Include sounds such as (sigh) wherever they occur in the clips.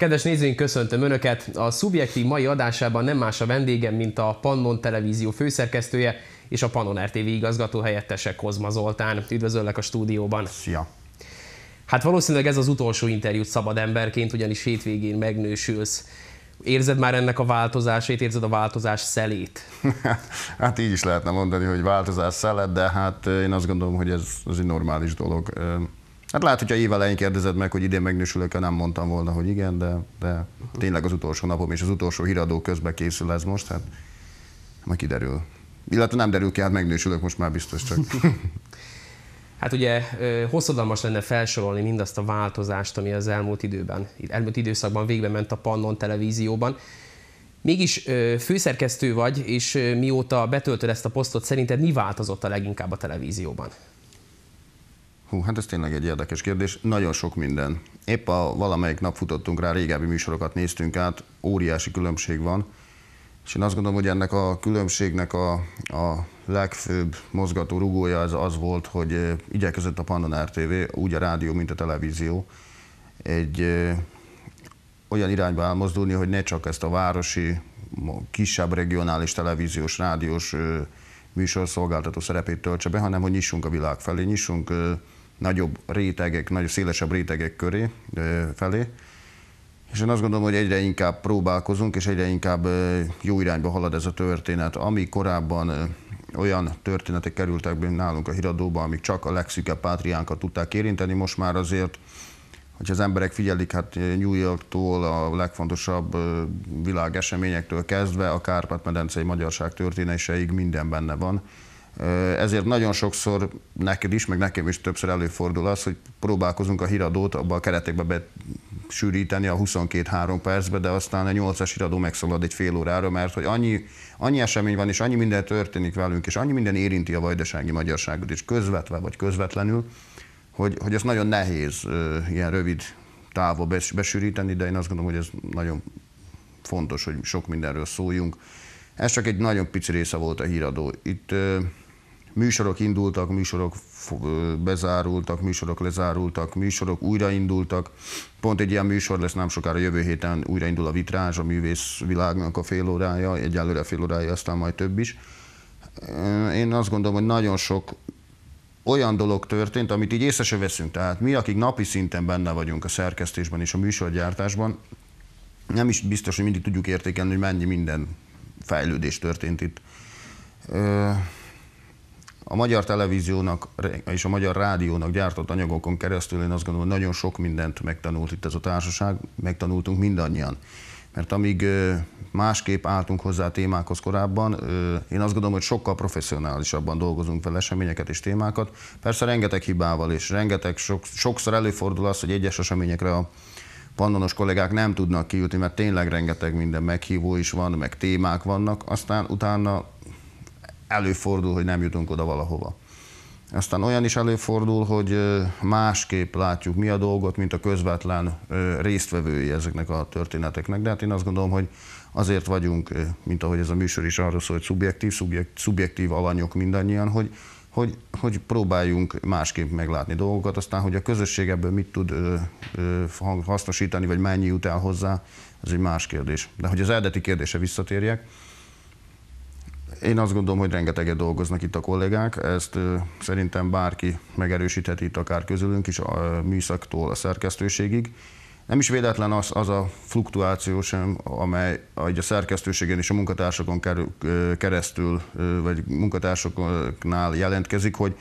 Kedves nézőink, köszöntöm Önöket! A Szubjektív mai adásában nem más a vendégem, mint a Pannon Televízió főszerkesztője és a Pannon RTV igazgató helyettese Kozma Zoltán. Üdvözöllek a stúdióban! Szia! Hát valószínűleg ez az utolsó interjút szabad emberként, ugyanis hétvégén megnősülsz. Érzed már ennek a változásait, érzed a változás szelét? (laughs) hát így is lehetne mondani, hogy változás szelet, de hát én azt gondolom, hogy ez az egy normális dolog Hát lehet, hogyha elején kérdezed meg, hogy idén megnősülök, nem mondtam volna, hogy igen, de, de tényleg az utolsó napom és az utolsó híradó közben készül ez most, hát majd kiderül. Illetve nem derül ki, hát megnősülök most már biztos csak. (laughs) Hát ugye hosszadalmas lenne felsorolni mindazt a változást, ami az elmúlt időben, elmúlt időszakban végbe ment a Pannon televízióban. Mégis főszerkesztő vagy, és mióta betöltöd ezt a posztot, szerinted mi változott a leginkább a televízióban? Hú, hát ez tényleg egy érdekes kérdés. Nagyon sok minden. Épp a valamelyik nap futottunk rá, régebbi műsorokat néztünk át, óriási különbség van. És én azt gondolom, hogy ennek a különbségnek a, a legfőbb mozgató rugója az az volt, hogy igyekezett a Pannon RTV, úgy a rádió, mint a televízió, egy olyan irányba elmozdulni, hogy ne csak ezt a városi, kisebb regionális televíziós, rádiós műsorszolgáltató szerepét töltse be, hanem hogy nyissunk a világ felé, nyissunk nagyobb rétegek, nagyobb szélesebb rétegek köré, felé. És én azt gondolom, hogy egyre inkább próbálkozunk, és egyre inkább jó irányba halad ez a történet. Ami korábban olyan történetek kerültek be nálunk a híradóba, amik csak a legszűkebb pátriánkat tudták érinteni, most már azért hogyha az emberek figyelik, hát New Yorktól a legfontosabb világeseményektől kezdve a Kárpát-medencei magyarság történéseig minden benne van. Ezért nagyon sokszor neked is, meg nekem is többször előfordul az, hogy próbálkozunk a híradót abba a keretekbe be sűríteni a 22-3 percbe, de aztán a 8-as híradó megszólad egy fél órára, mert hogy annyi, annyi esemény van, és annyi minden történik velünk, és annyi minden érinti a vajdasági magyarságot, és közvetve vagy közvetlenül, hogy, hogy ez nagyon nehéz ilyen rövid távol besűríteni, de én azt gondolom, hogy ez nagyon fontos, hogy sok mindenről szóljunk. Ez csak egy nagyon pici része volt a híradó. Itt műsorok indultak, műsorok bezárultak, műsorok lezárultak, műsorok újraindultak. Pont egy ilyen műsor lesz nem sokára jövő héten újraindul a vitrázs, a művész világnak a fél órája, egyelőre fél órája, aztán majd több is. Én azt gondolom, hogy nagyon sok olyan dolog történt, amit így észre se veszünk. Tehát mi, akik napi szinten benne vagyunk a szerkesztésben és a műsorgyártásban, nem is biztos, hogy mindig tudjuk értékelni, hogy mennyi minden fejlődés történt itt a magyar televíziónak és a magyar rádiónak gyártott anyagokon keresztül én azt gondolom, hogy nagyon sok mindent megtanult itt ez a társaság, megtanultunk mindannyian. Mert amíg másképp álltunk hozzá a témákhoz korábban, én azt gondolom, hogy sokkal professzionálisabban dolgozunk fel eseményeket és témákat. Persze rengeteg hibával és rengeteg, sokszor előfordul az, hogy egyes eseményekre a pannonos kollégák nem tudnak kijutni, mert tényleg rengeteg minden meghívó is van, meg témák vannak, aztán utána előfordul, hogy nem jutunk oda valahova. Aztán olyan is előfordul, hogy másképp látjuk mi a dolgot, mint a közvetlen résztvevői ezeknek a történeteknek. De hát én azt gondolom, hogy azért vagyunk, mint ahogy ez a műsor is arról szól, hogy szubjektív, szubjekt, szubjektív alanyok mindannyian, hogy, hogy, hogy próbáljunk másképp meglátni dolgokat, aztán, hogy a közösség ebből mit tud hasznosítani, vagy mennyi jut el hozzá, ez egy más kérdés. De hogy az eredeti kérdése visszatérjek, én azt gondolom, hogy rengeteget dolgoznak itt a kollégák, ezt szerintem bárki megerősítheti itt akár közülünk is, a műszaktól a szerkesztőségig. Nem is véletlen az, az a fluktuáció sem, amely a szerkesztőségen és a munkatársakon keresztül, vagy munkatársaknál jelentkezik, hogy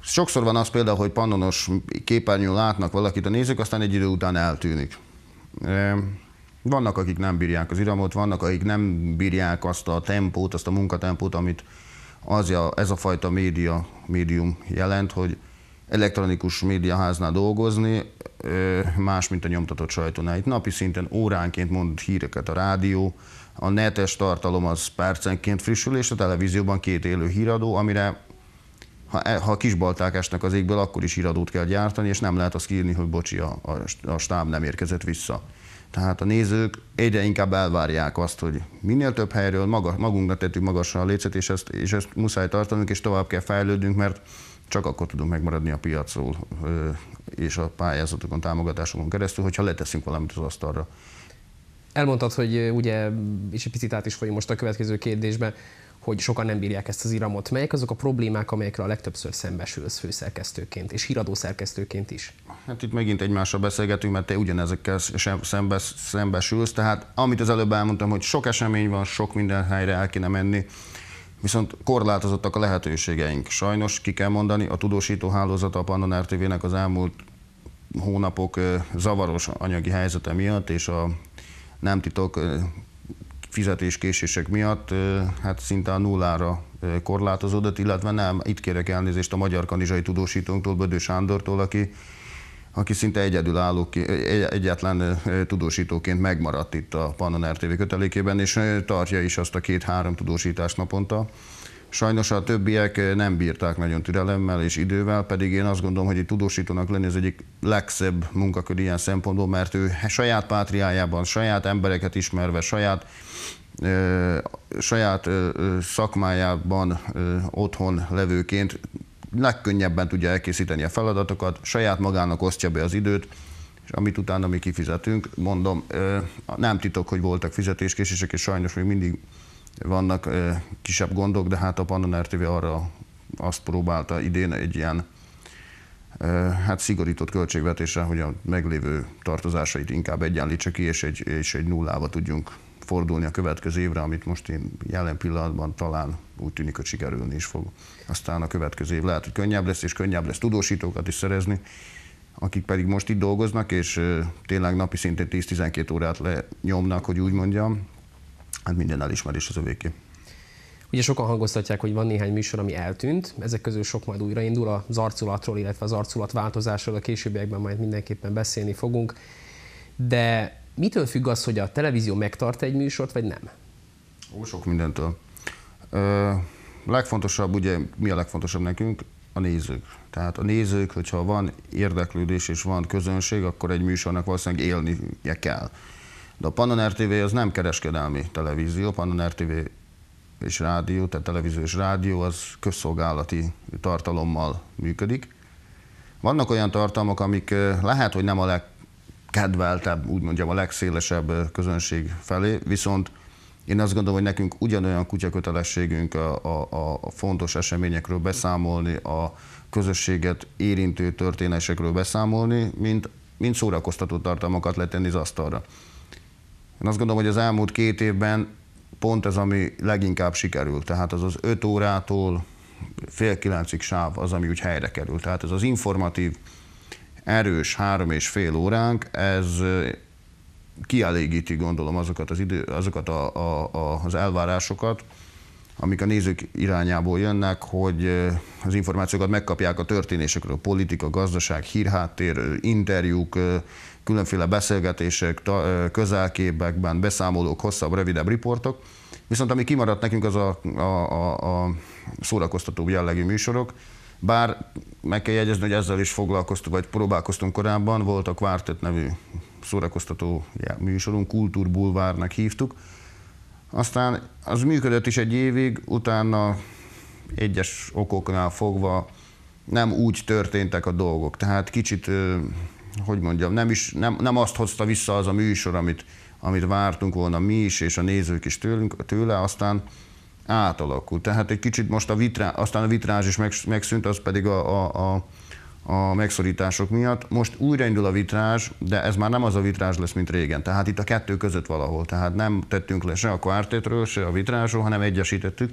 sokszor van az például, hogy pannonos képernyőn látnak valakit a nézők, aztán egy idő után eltűnik. Vannak, akik nem bírják az iramot, vannak, akik nem bírják azt a tempót, azt a munkatempót, amit az a, ez a fajta média, médium jelent, hogy elektronikus médiaháznál dolgozni, más, mint a nyomtatott sajtónál. Itt napi szinten óránként mond híreket a rádió, a netes tartalom az percenként frissül, és a televízióban két élő híradó, amire ha, e, ha kisbalták esnek az égből, akkor is híradót kell gyártani, és nem lehet azt írni, hogy bocsi, a, a stáb nem érkezett vissza. Tehát a nézők egyre inkább elvárják azt, hogy minél több helyről maga, magunknak tettük magasra a lécet, és ezt, és ezt muszáj tartanunk, és tovább kell fejlődnünk, mert csak akkor tudunk megmaradni a piacról és a pályázatokon, támogatásokon keresztül, hogyha leteszünk valamit az asztalra. Elmondtad, hogy ugye, és egy picit át is folyik most a következő kérdésben, hogy sokan nem bírják ezt az iramot. Melyek azok a problémák, amelyekre a legtöbbször szembesülsz főszerkesztőként és híradószerkesztőként is? Hát itt megint egymással beszélgetünk, mert te ugyanezekkel szembes, szembesülsz. Tehát amit az előbb elmondtam, hogy sok esemény van, sok minden helyre el kéne menni, viszont korlátozottak a lehetőségeink. Sajnos ki kell mondani, a tudósító hálózata a Pannon RTV-nek az elmúlt hónapok zavaros anyagi helyzete miatt és a nem titok fizetéskésések miatt hát szinte a nullára korlátozódott, illetve nem, itt kérek elnézést a magyar kanizsai tudósítónktól, Bödő Sándortól, aki, aki szinte egyedülálló, egyetlen tudósítóként megmaradt itt a Pannon RTV kötelékében, és tartja is azt a két-három tudósítást naponta. Sajnos a többiek eh, nem bírták nagyon türelemmel és idővel, pedig én azt gondolom, hogy egy tudósítónak lenni az egyik legszebb munkakör ilyen szempontból, mert ő saját pátriájában, saját embereket ismerve, saját ö, eh, saját ö, eh, szakmájában ö, otthon levőként legkönnyebben tudja elkészíteni a feladatokat, saját magának osztja be az időt, és amit utána mi kifizetünk, mondom, nem titok, hogy voltak fizetéskésések, és sajnos még mindig vannak kisebb gondok, de hát a Pannon RTV arra azt próbálta idén egy ilyen hát szigorított költségvetésre, hogy a meglévő tartozásait inkább egyenlítse ki, és egy, és egy nullába tudjunk fordulni a következő évre, amit most én jelen pillanatban talán úgy tűnik, hogy sikerülni is fog. Aztán a következő év lehet, hogy könnyebb lesz, és könnyebb lesz tudósítókat is szerezni, akik pedig most itt dolgoznak, és tényleg napi szintén 10-12 órát lenyomnak, hogy úgy mondjam, hát minden elismerés az övéké. Ugye sokan hangoztatják, hogy van néhány műsor, ami eltűnt, ezek közül sok majd újraindul az arculatról, illetve az arculat változásról, a későbbiekben majd mindenképpen beszélni fogunk. De mitől függ az, hogy a televízió megtart egy műsort, vagy nem? Ó, sok mindentől. Ö, legfontosabb, ugye mi a legfontosabb nekünk? A nézők. Tehát a nézők, hogyha van érdeklődés és van közönség, akkor egy műsornak valószínűleg élnie kell. De a Pannon RTV az nem kereskedelmi televízió, Pannon RTV és rádió, tehát televízió és rádió az közszolgálati tartalommal működik. Vannak olyan tartalmak, amik eh, lehet, hogy nem a legkedveltebb, úgy mondjam, a legszélesebb eh, közönség felé, viszont én azt gondolom, hogy nekünk ugyanolyan kutyakötelességünk a, a, a fontos eseményekről beszámolni, a közösséget érintő történésekről beszámolni, mint, mint szórakoztató tartalmakat letenni az asztalra. Én azt gondolom, hogy az elmúlt két évben pont ez, ami leginkább sikerült. Tehát az az 5 órától fél kilencig sáv az, ami úgy helyre került. Tehát ez az informatív, erős három és fél óránk, ez kielégíti gondolom azokat az, idő, azokat a, a, a, az elvárásokat, amik a nézők irányából jönnek, hogy az információkat megkapják a történésekről, politika, gazdaság, hírháttér, interjúk, különféle beszélgetések, közelképekben, beszámolók, hosszabb, rövidebb riportok. Viszont ami kimaradt nekünk, az a, a, a, a szórakoztatóbb jellegű műsorok, bár meg kell jegyezni, hogy ezzel is foglalkoztunk, vagy próbálkoztunk korábban, volt a Quartet nevű szórakoztató műsorunk, Kultúrbulvárnak hívtuk, aztán az működött is egy évig, utána egyes okoknál fogva nem úgy történtek a dolgok. Tehát kicsit, hogy mondjam, nem, is, nem, nem azt hozta vissza az a műsor, amit, amit vártunk volna mi is, és a nézők is tőlünk, tőle, aztán átalakult, Tehát egy kicsit most a vitrá, aztán a vitrázs is meg, megszűnt, az pedig a, a, a a megszorítások miatt. Most újraindul a vitrás, de ez már nem az a vitrás lesz, mint régen. Tehát itt a kettő között valahol. Tehát nem tettünk le se a kvártétről, se a vitrásról, hanem egyesítettük.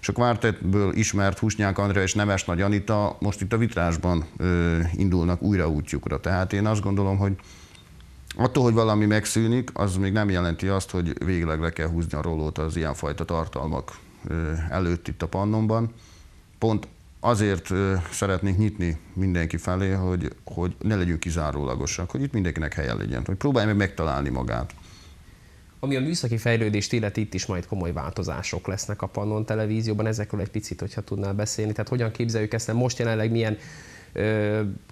És a kvártetből ismert Husnyák Andrea és Nemes Nagy Anita most itt a vitrásban ö, indulnak újra útjukra. Tehát én azt gondolom, hogy attól, hogy valami megszűnik, az még nem jelenti azt, hogy végleg le kell húzni a rólót az ilyenfajta tartalmak előtt itt a pannonban. Pont azért szeretnék nyitni mindenki felé, hogy, hogy ne legyünk kizárólagosak, hogy itt mindenkinek helye legyen, hogy próbálj meg megtalálni magát. Ami a műszaki fejlődést illeti, itt is majd komoly változások lesznek a Pannon televízióban. Ezekről egy picit, hogyha tudnál beszélni. Tehát hogyan képzeljük ezt, most jelenleg milyen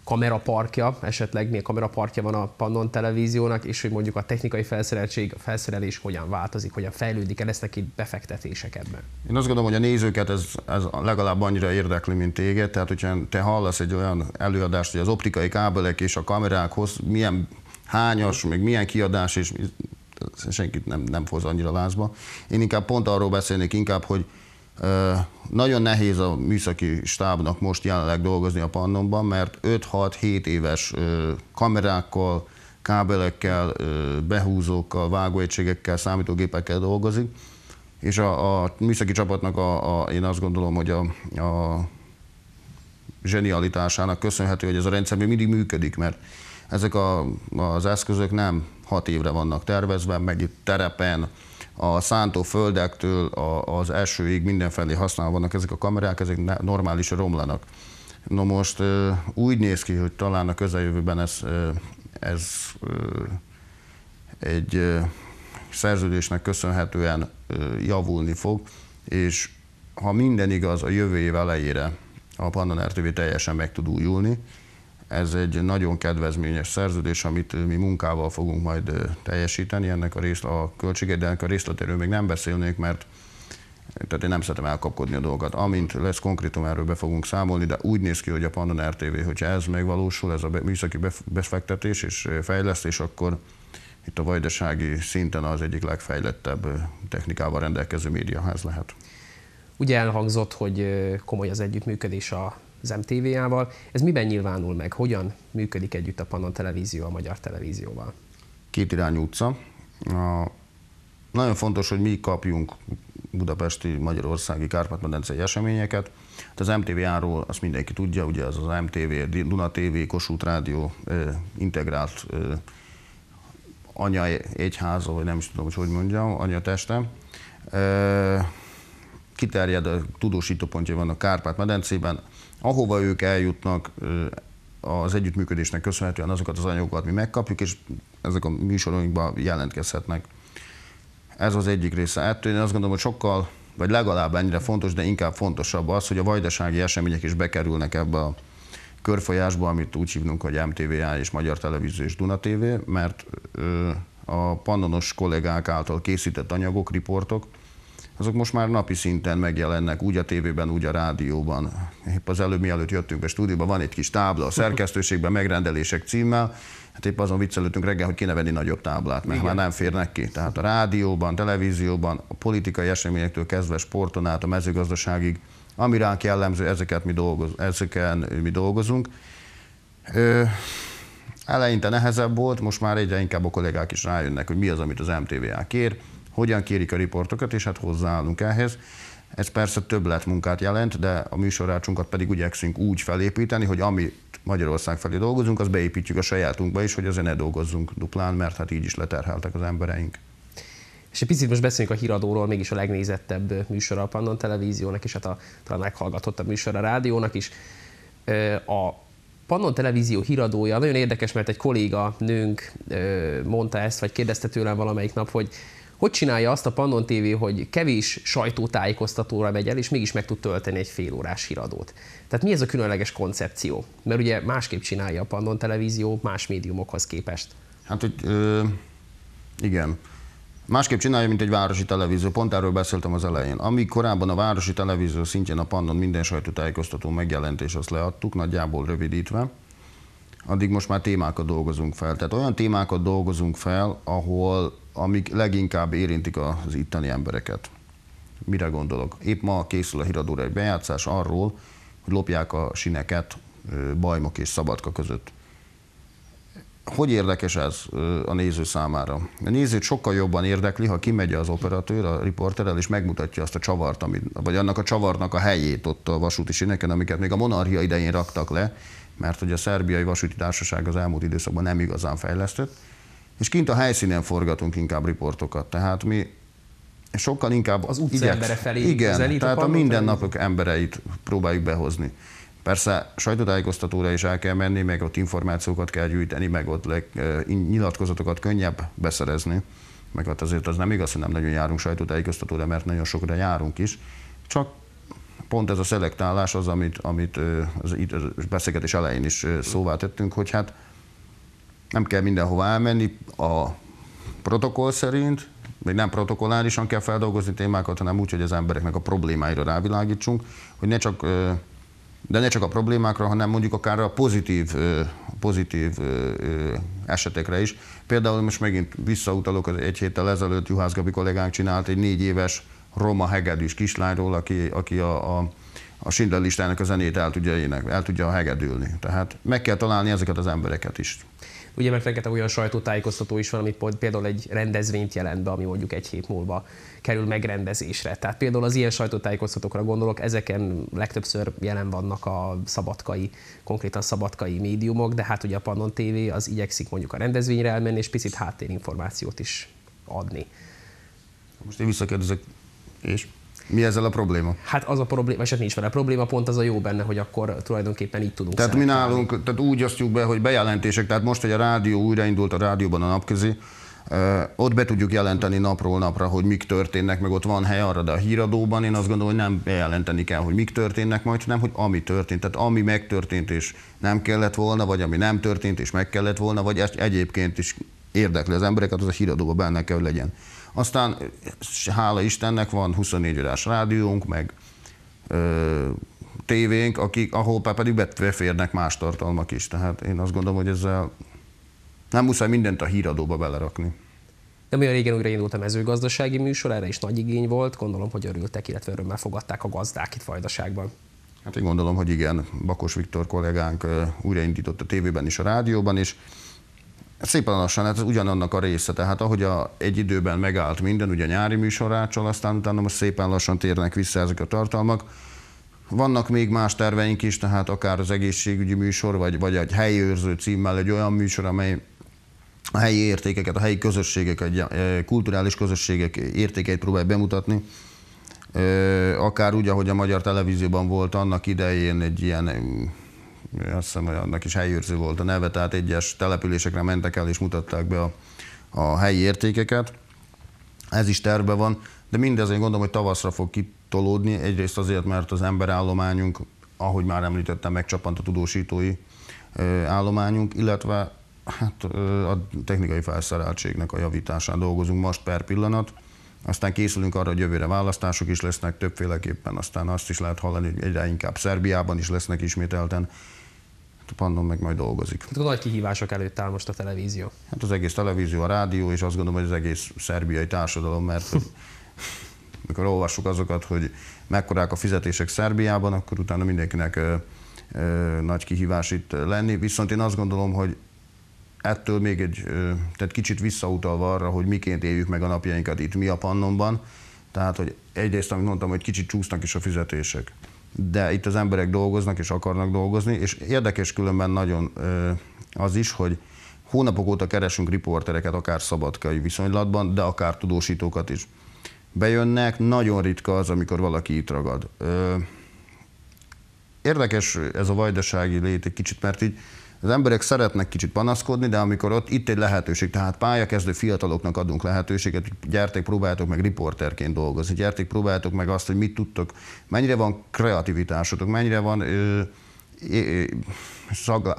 kameraparkja, esetleg milyen kameraparkja van a Pannon televíziónak, és hogy mondjuk a technikai felszereltség, a felszerelés hogyan változik, hogyan fejlődik, el lesznek itt befektetések ebben? Én azt gondolom, hogy a nézőket ez, ez legalább annyira érdekli, mint téged, tehát hogyha te hallasz egy olyan előadást, hogy az optikai kábelek és a kamerákhoz milyen hányas, még milyen kiadás, és senkit nem, nem hoz annyira lázba. Én inkább pont arról beszélnék inkább, hogy nagyon nehéz a műszaki stábnak most jelenleg dolgozni a Pannonban, mert 5-6-7 éves kamerákkal, kábelekkel, behúzókkal, vágóegységekkel, számítógépekkel dolgozik, és a, a műszaki csapatnak a, a, én azt gondolom, hogy a, a zsenialitásának köszönhető, hogy ez a rendszer még mindig működik, mert ezek a, az eszközök nem hat évre vannak tervezve, meg itt terepen, a szántóföldektől az esőig mindenfelé használva vannak ezek a kamerák, ezek normális romlanak. No most úgy néz ki, hogy talán a közeljövőben ez, ez egy szerződésnek köszönhetően javulni fog, és ha minden igaz, a jövő év elejére a Pannon RTV teljesen meg tud újulni, ez egy nagyon kedvezményes szerződés, amit mi munkával fogunk majd teljesíteni, ennek a, részt a költségét, de ennek a részletéről még nem beszélnék, mert tehát én nem szeretem elkapkodni a dolgokat. Amint lesz konkrétum, erről be fogunk számolni, de úgy néz ki, hogy a Pannon RTV, hogyha ez megvalósul, ez a műszaki befektetés és fejlesztés, akkor itt a vajdasági szinten az egyik legfejlettebb technikával rendelkező médiaház lehet. Ugye elhangzott, hogy komoly az együttműködés a az MTV-ával. Ez miben nyilvánul meg? Hogyan működik együtt a Pannon Televízió a Magyar Televízióval? Két irányú utca. A, nagyon fontos, hogy mi kapjunk budapesti, magyarországi, kárpát-medencei eseményeket. Hát az MTV-áról azt mindenki tudja, ugye az az MTV, Duna TV, Kossuth Rádió integrált anya egyháza, vagy nem is tudom, hogy hogy mondjam, anya testem. Kiterjed, a van a Kárpát-medencében, ahova ők eljutnak, az együttműködésnek köszönhetően azokat az anyagokat mi megkapjuk, és ezek a műsorunkban jelentkezhetnek. Ez az egyik része. Ettől hát én azt gondolom, hogy sokkal, vagy legalább ennyire fontos, de inkább fontosabb az, hogy a vajdasági események is bekerülnek ebbe a körfolyásba, amit úgy hívnunk, hogy MTVA és Magyar Televízió és Duna TV, mert a pannonos kollégák által készített anyagok, riportok, azok most már napi szinten megjelennek, úgy a tévében, úgy a rádióban. Épp az előbb, mielőtt jöttünk be stúdióba, van egy kis tábla a szerkesztőségben, megrendelések címmel, Hát épp azon viccelődtünk reggel, hogy kéne venni nagyobb táblát, mert Igen. már nem férnek ki. Tehát a rádióban, televízióban, a politikai eseményektől kezdve sporton át a mezőgazdaságig, ami ránk jellemző, ezeket mi dolgoz, ezeken mi dolgozunk. Ö, eleinte nehezebb volt, most már egyre inkább a kollégák is rájönnek, hogy mi az, amit az MTVA kér hogyan kérik a riportokat, és hát hozzáállunk ehhez. Ez persze munkát jelent, de a műsorácsunkat pedig igyekszünk úgy felépíteni, hogy ami Magyarország felé dolgozunk, az beépítjük a sajátunkba is, hogy azért ne dolgozzunk duplán, mert hát így is leterheltek az embereink. És egy picit most beszéljünk a híradóról, mégis a legnézettebb műsor a Pannon Televíziónak, és hát a talán meghallgatottabb műsor a rádiónak is. A Pannon Televízió híradója nagyon érdekes, mert egy kolléga nőnk mondta ezt, vagy kérdezte tőlem valamelyik nap, hogy hogy csinálja azt a Pannon TV, hogy kevés sajtótájékoztatóra megy el, és mégis meg tud tölteni egy fél órás híradót. Tehát mi ez a különleges koncepció? Mert ugye másképp csinálja a Pannon Televízió más médiumokhoz képest. Hát, hogy ö, igen. Másképp csinálja, mint egy városi televízió. Pont erről beszéltem az elején. Amíg korábban a városi televízió szintjén a Pannon minden sajtótájékoztató megjelent, és azt leadtuk, nagyjából rövidítve, addig most már témákat dolgozunk fel. Tehát olyan témákat dolgozunk fel, ahol amik leginkább érintik az itteni embereket. Mire gondolok? Épp ma készül a híradóra egy bejátszás arról, hogy lopják a sineket Bajmok és Szabadka között. Hogy érdekes ez a néző számára? A nézőt sokkal jobban érdekli, ha kimegy az operatőr a riporterrel, és megmutatja azt a csavart, amit, vagy annak a csavarnak a helyét ott a vasúti sineken, amiket még a monarchia idején raktak le, mert hogy a szerbiai vasúti társaság az elmúlt időszakban nem igazán fejlesztett, és kint a helyszínen forgatunk inkább riportokat. Tehát mi sokkal inkább az utca embere felé Igen, tehát a, a mindennapok embereit próbáljuk behozni. Persze sajtótájékoztatóra is el kell menni, meg ott információkat kell gyűjteni, meg ott leg, eh, nyilatkozatokat könnyebb beszerezni. Meg ott azért az nem igaz, hogy nem nagyon járunk sajtótájékoztatóra, mert nagyon sokra járunk is. Csak pont ez a szelektálás az, amit, amit eh, az, az beszélgetés elején is eh, szóvá tettünk, hogy hát nem kell mindenhova elmenni a protokoll szerint, még nem protokollálisan kell feldolgozni témákat, hanem úgy, hogy az embereknek a problémáira rávilágítsunk, hogy ne csak, de ne csak a problémákra, hanem mondjuk akár a pozitív, pozitív esetekre is. Például most megint visszautalok, az egy héttel ezelőtt Juhász Gabi kollégánk csinált egy négy éves roma hegedűs kislányról, aki, aki a, a a Schindler listának a zenét el tudja, ének, el tudja hegedülni. Tehát meg kell találni ezeket az embereket is. Ugye mert rengeteg olyan sajtótájékoztató is van, amit például egy rendezvényt jelent be, ami mondjuk egy hét múlva kerül megrendezésre. Tehát például az ilyen sajtótájékoztatókra gondolok, ezeken legtöbbször jelen vannak a szabadkai, konkrétan szabadkai médiumok, de hát ugye a Pannon TV az igyekszik mondjuk a rendezvényre elmenni, és picit háttérinformációt is adni. Most én visszakérdezek, és mi ezzel a probléma? Hát az a probléma, és nincs vele probléma, pont az a jó benne, hogy akkor tulajdonképpen így tudunk. Tehát mi nálunk, tehát úgy osztjuk be, hogy bejelentések, tehát most, hogy a rádió újraindult a rádióban a napközi, ott be tudjuk jelenteni napról napra, hogy mik történnek, meg ott van hely arra, de a híradóban én azt gondolom, hogy nem bejelenteni kell, hogy mik történnek majd, hanem hogy ami történt. Tehát ami megtörtént és nem kellett volna, vagy ami nem történt és meg kellett volna, vagy egyébként is érdekli az embereket, az a híradóban benne kell, hogy legyen. Aztán hála Istennek van 24 órás rádiónk, meg ö, tévénk, akik, ahol pedig beférnek más tartalmak is. Tehát én azt gondolom, hogy ezzel nem muszáj mindent a híradóba belerakni. Nem olyan régen újra indult a mezőgazdasági műsor, erre is nagy igény volt, gondolom, hogy örültek, illetve örömmel fogadták a gazdák itt Vajdaságban. Hát én gondolom, hogy igen, Bakos Viktor kollégánk újraindított a tévében is, a rádióban is. Hát szépen lassan, hát ez ugyanannak a része. Tehát ahogy a, egy időben megállt minden, ugye a nyári műsorácsal, aztán utána most szépen lassan térnek vissza ezek a tartalmak. Vannak még más terveink is, tehát akár az egészségügyi műsor, vagy, vagy egy helyi őrző címmel egy olyan műsor, amely a helyi értékeket, a helyi közösségek, a e, kulturális közösségek értékeit próbál bemutatni. E, akár úgy, ahogy a Magyar Televízióban volt annak idején egy ilyen azt hiszem, hogy annak is helyőrző volt a neve, tehát egyes településekre mentek el és mutatták be a, a helyi értékeket. Ez is terve van, de mindez én gondolom, hogy tavaszra fog kitolódni, egyrészt azért, mert az emberállományunk, ahogy már említettem, megcsapant a tudósítói állományunk, illetve hát a technikai felszereltségnek a javításán dolgozunk most per pillanat. Aztán készülünk arra, hogy jövőre választások is lesznek többféleképpen, aztán azt is lehet hallani, hogy egyre inkább Szerbiában is lesznek ismételten Pandon meg majd dolgozik. Hát nagy kihívások előtt áll most a televízió. Hát az egész televízió, a rádió, és azt gondolom, hogy az egész szerbiai társadalom, mert hogy, (laughs) mikor olvassuk azokat, hogy mekkorák a fizetések Szerbiában, akkor utána mindenkinek ö, ö, nagy kihívás itt lenni. Viszont én azt gondolom, hogy ettől még egy, ö, tehát kicsit visszautalva arra, hogy miként éljük meg a napjainkat itt mi a Pannonban, tehát, hogy egyrészt, amit mondtam, hogy kicsit csúsznak is a fizetések de itt az emberek dolgoznak és akarnak dolgozni, és érdekes különben nagyon az is, hogy hónapok óta keresünk riportereket, akár szabadkai viszonylatban, de akár tudósítókat is. Bejönnek, nagyon ritka az, amikor valaki itt ragad. Érdekes ez a vajdasági lét egy kicsit, mert így az emberek szeretnek kicsit panaszkodni, de amikor ott itt egy lehetőség, tehát pályakezdő fiataloknak adunk lehetőséget, gyertek, próbáltok meg riporterként dolgozni, gyertek, próbáltok meg azt, hogy mit tudtok, mennyire van kreativitásotok, mennyire van ö,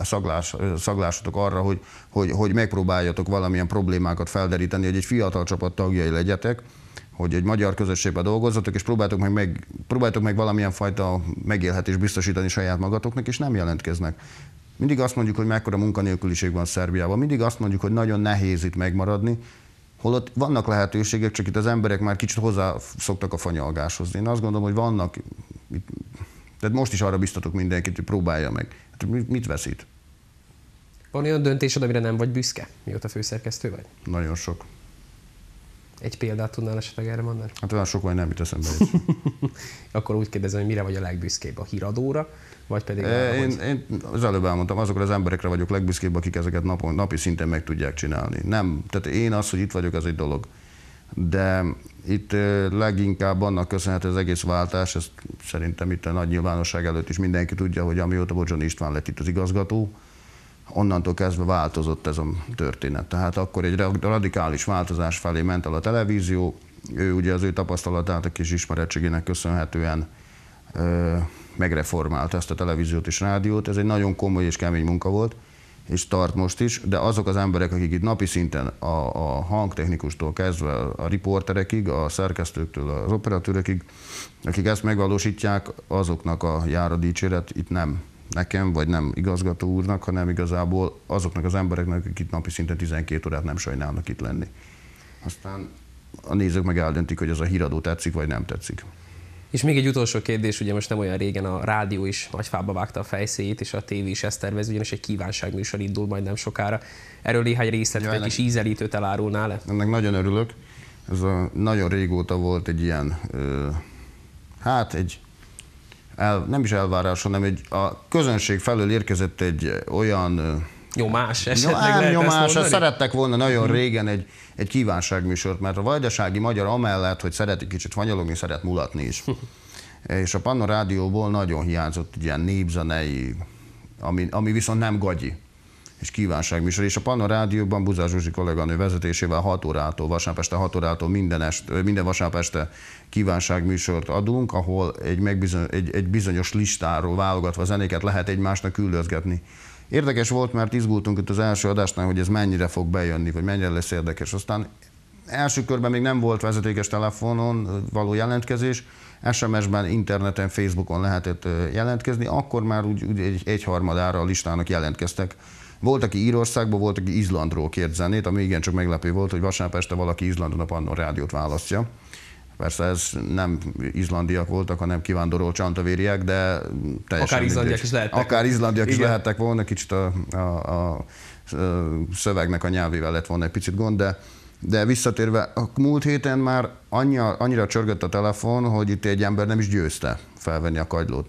szaglás, szaglásotok arra, hogy, hogy, hogy megpróbáljatok valamilyen problémákat felderíteni, hogy egy fiatal csapat tagjai legyetek, hogy egy magyar közösségben dolgozzatok, és próbáltok meg, meg, próbáltok meg valamilyen fajta megélhetést biztosítani saját magatoknak, és nem jelentkeznek mindig azt mondjuk, hogy mekkora munkanélküliség van Szerbiában, mindig azt mondjuk, hogy nagyon nehéz itt megmaradni, holott vannak lehetőségek, csak itt az emberek már kicsit hozzá szoktak a fanyalgáshoz. Én azt gondolom, hogy vannak, tehát most is arra biztatok mindenkit, hogy próbálja meg. Hát mit, veszít? Van olyan döntésed, amire nem vagy büszke, mióta főszerkesztő vagy? Nagyon sok. Egy példát tudnál esetleg erre mondani? Hát olyan sok hogy nem jut eszembe. (laughs) Akkor úgy kérdezem, hogy mire vagy a legbüszkébb? A híradóra, vagy pedig én, én az előbb elmondtam, azokra az emberekre vagyok legbüszkébb, akik ezeket napon, napi szinten meg tudják csinálni. Nem, tehát én az, hogy itt vagyok, az egy dolog. De itt leginkább annak köszönhető az egész váltás, ezt szerintem itt a nagy nyilvánosság előtt is mindenki tudja, hogy amióta Bocsony István lett itt az igazgató, onnantól kezdve változott ez a történet. Tehát akkor egy radikális változás felé ment el a televízió, ő ugye az ő a kis ismerettségének köszönhetően megreformálta ezt a televíziót és rádiót. Ez egy nagyon komoly és kemény munka volt, és tart most is, de azok az emberek, akik itt napi szinten a, a hangtechnikustól kezdve a riporterekig, a szerkesztőktől az operatőrekig, akik ezt megvalósítják, azoknak a jára dicséret itt nem nekem, vagy nem igazgató úrnak, hanem igazából azoknak az embereknek, akik itt napi szinten 12 órát nem sajnálnak itt lenni. Aztán a nézők meg eldöntik, hogy ez a híradó tetszik, vagy nem tetszik. És még egy utolsó kérdés, ugye most nem olyan régen a rádió is fába vágta a fejszéjét, és a tévé is ezt tervez, ugyanis egy kívánságműsor indul majdnem nem sokára. Erről néhány részletet, egy kis ízelítőt elárulnál -e? Ennek nagyon örülök. Ez a, nagyon régóta volt egy ilyen, ö, hát egy el, nem is elvárás, hanem egy, a közönség felől érkezett egy olyan Nyomás esetleg Nyom, lehet nyomás, ezt szerettek volna nagyon mhm. régen egy, egy kívánságműsort, mert a vajdasági magyar amellett, hogy szereti kicsit fanyalogni szeret mulatni is. (laughs) És a Panna Rádióból nagyon hiányzott egy ilyen népzenei, ami, ami viszont nem gagyi és kívánságműsor. És a Panna Rádióban Buzá Zsuzsi kolléganő vezetésével 6 órától, vasárnap este 6 órától minden, est, minden vasárnap este kívánságműsort adunk, ahol egy, megbizony, egy, egy bizonyos listáról válogatva zenéket lehet egymásnak küldözgetni. Érdekes volt, mert izgultunk itt az első adásnál, hogy ez mennyire fog bejönni, vagy mennyire lesz érdekes. Aztán első körben még nem volt vezetékes telefonon való jelentkezés, SMS-ben, interneten, Facebookon lehetett jelentkezni, akkor már úgy, úgy egy, egyharmadára a listának jelentkeztek. Volt, aki Írországból, volt, aki Izlandról kért zenét, ami igencsak meglepő volt, hogy vasárnap este valaki Izlandon a Pannon rádiót választja. Persze ez nem izlandiak voltak, hanem kivándorolt csantavériek, de teljesen Akár izlandiak is lehettek. Akár izlandiak is lehettek volna, kicsit a, a, a szövegnek a nyelvével lett volna egy picit gond, de, de visszatérve, a múlt héten már annyira, annyira csörgött a telefon, hogy itt egy ember nem is győzte felvenni a kagylót.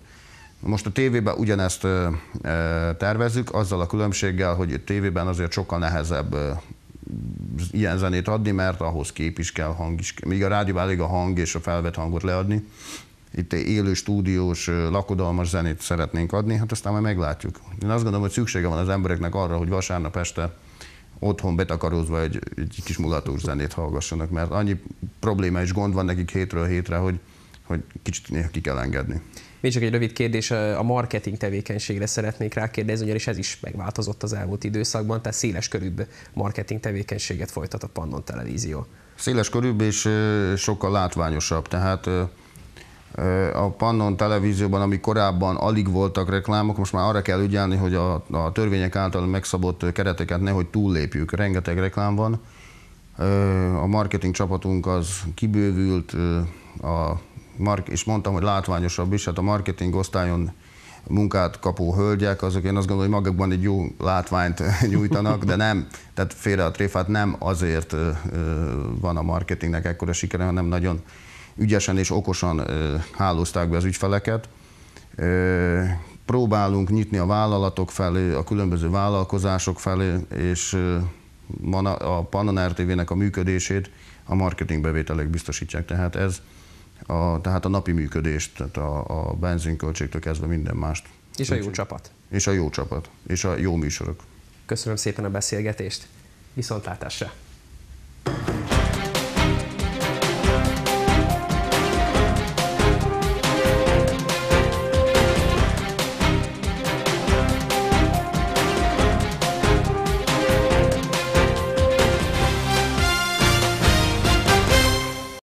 Most a tévében ugyanezt tervezzük, azzal a különbséggel, hogy a tévében azért sokkal nehezebb ilyen zenét adni, mert ahhoz kép is kell, hang is kell. Míg a rádióban elég a hang és a felvett hangot leadni, itt élő, stúdiós, lakodalmas zenét szeretnénk adni, hát aztán majd meglátjuk. Én azt gondolom, hogy szüksége van az embereknek arra, hogy vasárnap este otthon betakarózva egy, egy kis mulatós zenét hallgassanak, mert annyi probléma és gond van nekik hétről hétre, hogy hogy kicsit néha ki kell engedni. Még csak egy rövid kérdés, a marketing tevékenységre szeretnék rákérdezni, ugyanis ez is megváltozott az elmúlt időszakban, tehát széles körűbb marketing tevékenységet folytat a Pannon Televízió. Széles körűbb és sokkal látványosabb, tehát a Pannon televízióban, ami korábban alig voltak reklámok, most már arra kell ügyelni, hogy a, a törvények által megszabott kereteket nehogy túllépjük. Rengeteg reklám van. A marketing csapatunk az kibővült, a mark, és mondtam, hogy látványosabb is, hát a marketing osztályon munkát kapó hölgyek, azok én azt gondolom, hogy magukban egy jó látványt (laughs) nyújtanak, de nem, tehát félre a tréfát, nem azért van a marketingnek ekkora sikere, hanem nagyon ügyesen és okosan hálózták be az ügyfeleket. Próbálunk nyitni a vállalatok felé, a különböző vállalkozások felé, és a Pannon RTV-nek a működését a marketing bevételek biztosítják. Tehát ez a, tehát a napi működést, tehát a, a benzinköltségtől kezdve minden mást. És a jó Úgy, csapat. És a jó csapat, és a jó műsorok. Köszönöm szépen a beszélgetést, viszontlátásra!